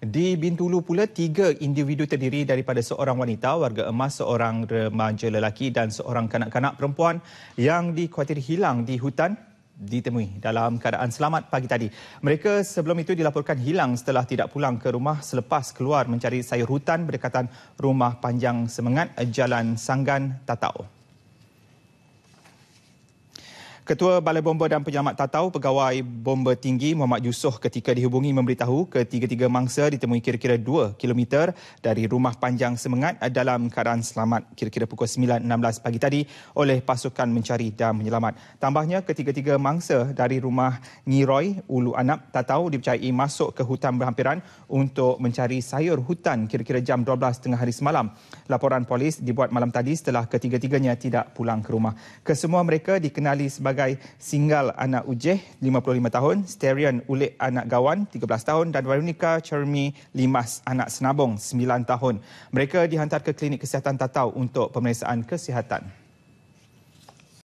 Di Bintulu pula, tiga individu terdiri daripada seorang wanita, warga emas, seorang remaja lelaki dan seorang kanak-kanak perempuan yang dikhawatir hilang di hutan ditemui dalam keadaan selamat pagi tadi. Mereka sebelum itu dilaporkan hilang setelah tidak pulang ke rumah selepas keluar mencari sayur hutan berdekatan rumah panjang semengat Jalan Sanggan, Tatau. Ketua Balai Bomba dan Penyelamat Tatau Pegawai Bomba Tinggi Muhammad Yusof ketika dihubungi memberitahu ketiga-tiga mangsa ditemui kira-kira 2 km dari rumah panjang Semengat dalam keadaan selamat kira-kira pukul 9.16 pagi tadi oleh pasukan mencari dan menyelamat. Tambahnya ketiga-tiga mangsa dari rumah Ngiroy Ulu Anak Tatau dipercayai masuk ke hutan berhampiran untuk mencari sayur hutan kira-kira jam 12 tengah hari semalam. Laporan polis dibuat malam tadi setelah ketiga-tiganya tidak pulang ke rumah. Kesemua mereka dikenali sebagai sebagai Singal Anak Ujeh, 55 tahun, Sterian Ulik Anak Gawan, 13 tahun dan Veronica Cermi Limas Anak Senabong, 9 tahun. Mereka dihantar ke Klinik Kesihatan Tatau untuk pemeriksaan kesihatan.